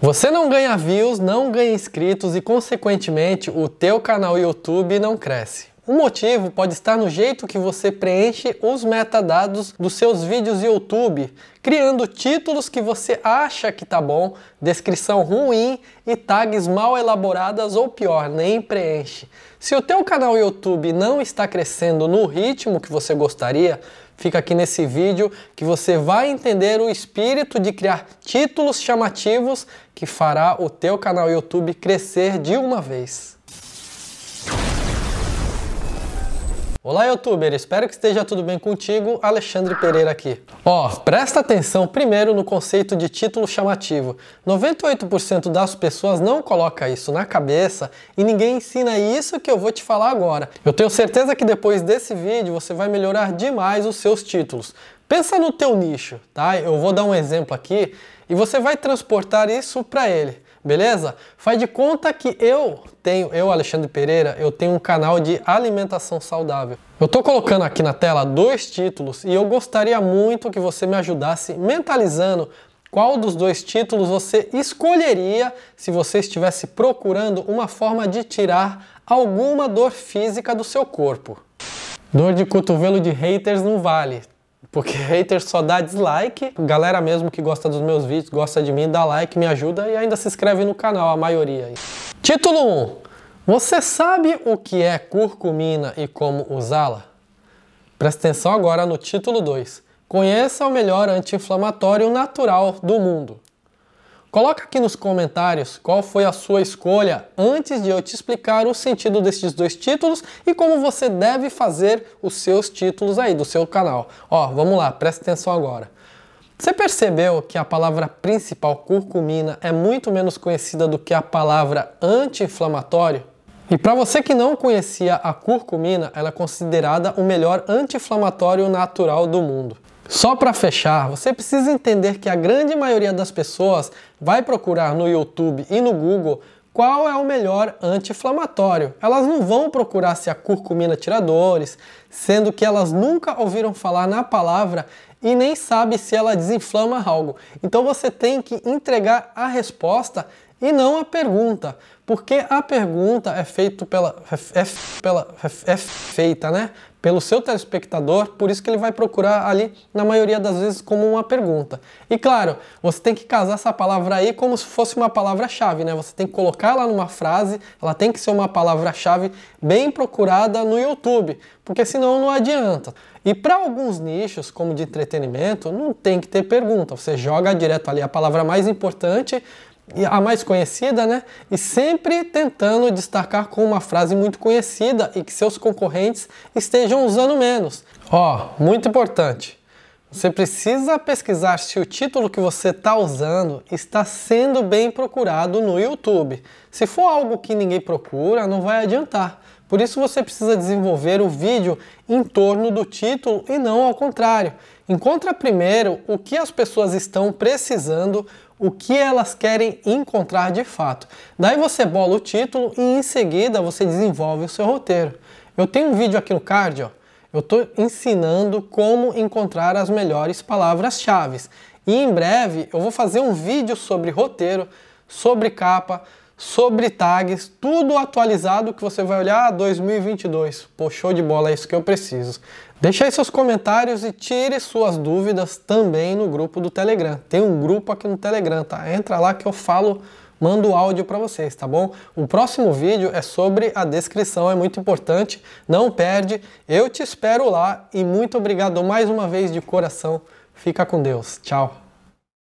Você não ganha views, não ganha inscritos e, consequentemente, o teu canal YouTube não cresce. O motivo pode estar no jeito que você preenche os metadados dos seus vídeos YouTube, criando títulos que você acha que tá bom, descrição ruim e tags mal elaboradas ou pior, nem preenche. Se o teu canal YouTube não está crescendo no ritmo que você gostaria, fica aqui nesse vídeo que você vai entender o espírito de criar títulos chamativos que fará o teu canal YouTube crescer de uma vez. Olá, youtuber! Espero que esteja tudo bem contigo. Alexandre Pereira aqui. Ó, oh, presta atenção primeiro no conceito de título chamativo. 98% das pessoas não coloca isso na cabeça e ninguém ensina isso que eu vou te falar agora. Eu tenho certeza que depois desse vídeo você vai melhorar demais os seus títulos. Pensa no teu nicho, tá? Eu vou dar um exemplo aqui e você vai transportar isso para ele. Beleza? Faz de conta que eu tenho, eu, Alexandre Pereira, eu tenho um canal de alimentação saudável. Eu tô colocando aqui na tela dois títulos e eu gostaria muito que você me ajudasse mentalizando qual dos dois títulos você escolheria se você estivesse procurando uma forma de tirar alguma dor física do seu corpo? Dor de cotovelo de haters não vale, porque haters só dá dislike. Galera mesmo que gosta dos meus vídeos, gosta de mim, dá like, me ajuda e ainda se inscreve no canal, a maioria. Título 1. Você sabe o que é curcumina e como usá-la? Presta atenção agora no título 2. Conheça o melhor anti-inflamatório natural do mundo. Coloca aqui nos comentários qual foi a sua escolha antes de eu te explicar o sentido destes dois títulos e como você deve fazer os seus títulos aí do seu canal. Ó, vamos lá, presta atenção agora. Você percebeu que a palavra principal curcumina é muito menos conhecida do que a palavra anti-inflamatório? E para você que não conhecia a curcumina, ela é considerada o melhor anti-inflamatório natural do mundo. Só para fechar, você precisa entender que a grande maioria das pessoas vai procurar no YouTube e no Google qual é o melhor anti-inflamatório. Elas não vão procurar se a curcumina tira dores, sendo que elas nunca ouviram falar na palavra e nem sabe se ela desinflama algo. Então você tem que entregar a resposta e não a pergunta, porque a pergunta é feito pela é, é pela é, é feita, né? pelo seu telespectador, por isso que ele vai procurar ali, na maioria das vezes, como uma pergunta. E claro, você tem que casar essa palavra aí como se fosse uma palavra-chave, né? Você tem que colocar ela numa frase, ela tem que ser uma palavra-chave bem procurada no YouTube, porque senão não adianta. E para alguns nichos, como de entretenimento, não tem que ter pergunta, você joga direto ali a palavra mais importante a mais conhecida, né? E sempre tentando destacar com uma frase muito conhecida e que seus concorrentes estejam usando menos. Ó, oh, muito importante. Você precisa pesquisar se o título que você está usando está sendo bem procurado no YouTube. Se for algo que ninguém procura, não vai adiantar. Por isso você precisa desenvolver o vídeo em torno do título e não ao contrário. Encontra primeiro o que as pessoas estão precisando, o que elas querem encontrar de fato. Daí você bola o título e em seguida você desenvolve o seu roteiro. Eu tenho um vídeo aqui no card, ó. Eu estou ensinando como encontrar as melhores palavras-chave. E em breve eu vou fazer um vídeo sobre roteiro, sobre capa, sobre tags, tudo atualizado que você vai olhar 2022. Pô, show de bola, é isso que eu preciso. Deixe aí seus comentários e tire suas dúvidas também no grupo do Telegram. Tem um grupo aqui no Telegram, tá? Entra lá que eu falo, mando áudio para vocês, tá bom? O próximo vídeo é sobre a descrição, é muito importante, não perde. Eu te espero lá e muito obrigado mais uma vez de coração. Fica com Deus. Tchau.